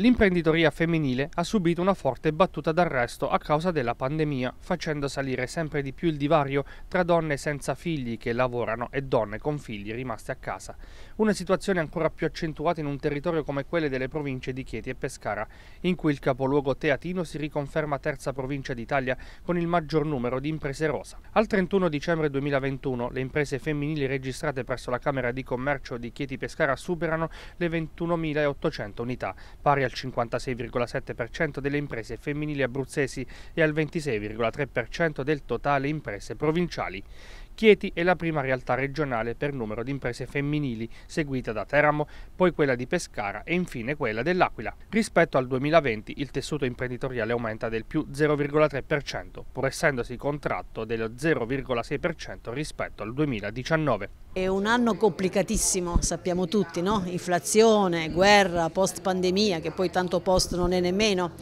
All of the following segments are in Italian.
L'imprenditoria femminile ha subito una forte battuta d'arresto a causa della pandemia, facendo salire sempre di più il divario tra donne senza figli che lavorano e donne con figli rimaste a casa. Una situazione ancora più accentuata in un territorio come quelle delle province di Chieti e Pescara, in cui il capoluogo teatino si riconferma terza provincia d'Italia con il maggior numero di imprese rosa. Al 31 dicembre 2021 le imprese femminili registrate presso la Camera di Commercio di Chieti Pescara superano le 21.800 unità, pari a al 56,7% delle imprese femminili abruzzesi e al 26,3% del totale imprese provinciali. Chieti è la prima realtà regionale per numero di imprese femminili, seguita da Teramo, poi quella di Pescara e infine quella dell'Aquila. Rispetto al 2020 il tessuto imprenditoriale aumenta del più 0,3%, pur essendosi contratto dello 0,6% rispetto al 2019. È un anno complicatissimo, sappiamo tutti, no? inflazione, guerra, post pandemia, che poi tanto post non è nemmeno,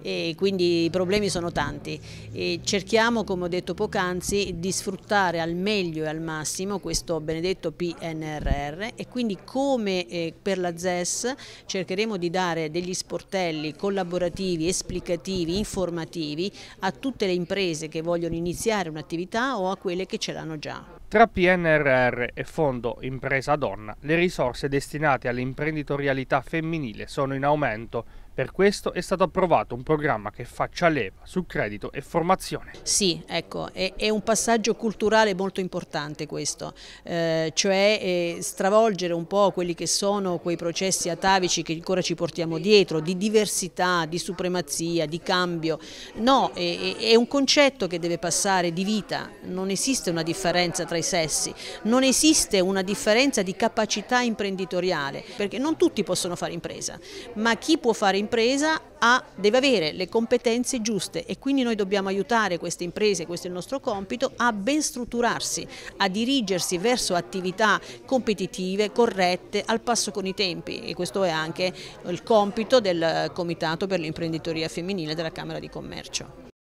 e quindi i problemi sono tanti. E cerchiamo, come ho detto poc'anzi, di sfruttare al meglio e al massimo questo benedetto PNRR e quindi come eh, per la ZES cercheremo di dare degli sportelli collaborativi, esplicativi, informativi a tutte le imprese che vogliono iniziare un'attività o a quelle che ce l'hanno già. Tra PNRR e Fondo Impresa Donna, le risorse destinate all'imprenditorialità femminile sono in aumento per questo è stato approvato un programma che faccia leva su credito e formazione. Sì, ecco, è, è un passaggio culturale molto importante questo, eh, cioè eh, stravolgere un po' quelli che sono quei processi atavici che ancora ci portiamo dietro, di diversità, di supremazia, di cambio. No, è, è un concetto che deve passare di vita, non esiste una differenza tra i sessi, non esiste una differenza di capacità imprenditoriale, perché non tutti possono fare impresa, ma chi può fare impresa impresa ha, deve avere le competenze giuste e quindi noi dobbiamo aiutare queste imprese, questo è il nostro compito, a ben strutturarsi, a dirigersi verso attività competitive, corrette, al passo con i tempi e questo è anche il compito del Comitato per l'imprenditoria femminile della Camera di Commercio.